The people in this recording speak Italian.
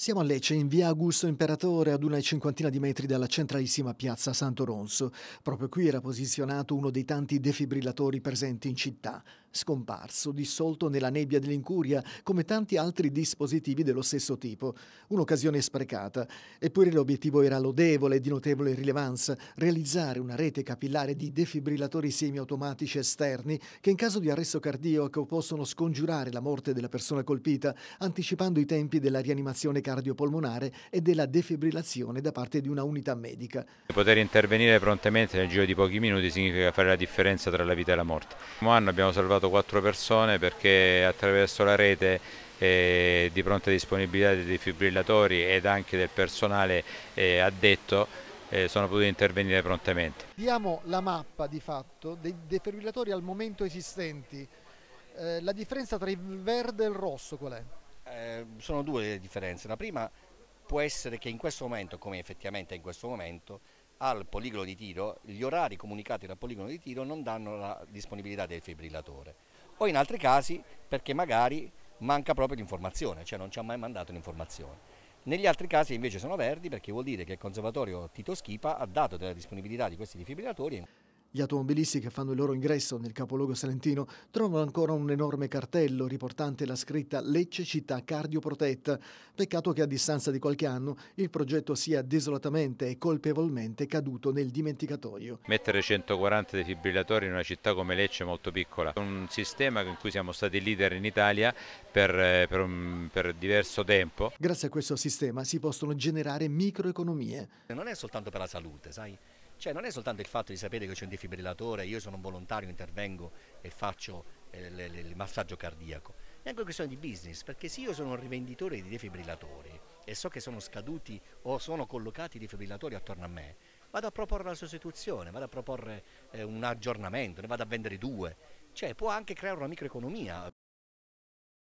Siamo a Lecce, in via Augusto Imperatore, ad una cinquantina di metri dalla centralissima piazza Santo Ronzo. Proprio qui era posizionato uno dei tanti defibrillatori presenti in città scomparso, dissolto nella nebbia dell'incuria, come tanti altri dispositivi dello stesso tipo. Un'occasione sprecata. Eppure l'obiettivo era lodevole e di notevole rilevanza, realizzare una rete capillare di defibrillatori semiautomatici esterni che in caso di arresto cardiaco possono scongiurare la morte della persona colpita, anticipando i tempi della rianimazione cardiopolmonare e della defibrillazione da parte di una unità medica. Poter intervenire prontamente nel giro di pochi minuti significa fare la differenza tra la vita e la morte. Come anno abbiamo salvato quattro persone perché attraverso la rete eh, di pronta disponibilità dei defibrillatori ed anche del personale eh, addetto eh, sono potuti intervenire prontamente. Diamo la mappa di fatto dei defibrillatori al momento esistenti. Eh, la differenza tra il verde e il rosso qual è? Eh, sono due le differenze. La prima può essere che in questo momento, come effettivamente è in questo momento, al poligono di tiro, gli orari comunicati dal poligono di tiro non danno la disponibilità del defibrillatore o in altri casi perché magari manca proprio l'informazione, cioè non ci ha mai mandato l'informazione. Negli altri casi invece sono verdi perché vuol dire che il conservatorio Tito Schipa ha dato della disponibilità di questi defibrillatori. Gli automobilisti che fanno il loro ingresso nel capoluogo salentino trovano ancora un enorme cartello riportante la scritta Lecce città cardioprotetta. Peccato che a distanza di qualche anno il progetto sia desolatamente e colpevolmente caduto nel dimenticatoio. Mettere 140 defibrillatori in una città come Lecce è molto piccola. È un sistema in cui siamo stati leader in Italia per, eh, per, un, per diverso tempo. Grazie a questo sistema si possono generare microeconomie. Non è soltanto per la salute, sai? Cioè non è soltanto il fatto di sapere che c'è un defibrillatore, io sono un volontario, intervengo e faccio eh, le, le, il massaggio cardiaco. È anche una questione di business, perché se io sono un rivenditore di defibrillatori e so che sono scaduti o sono collocati i defibrillatori attorno a me, vado a proporre la sostituzione, vado a proporre eh, un aggiornamento, ne vado a vendere due. Cioè può anche creare una microeconomia.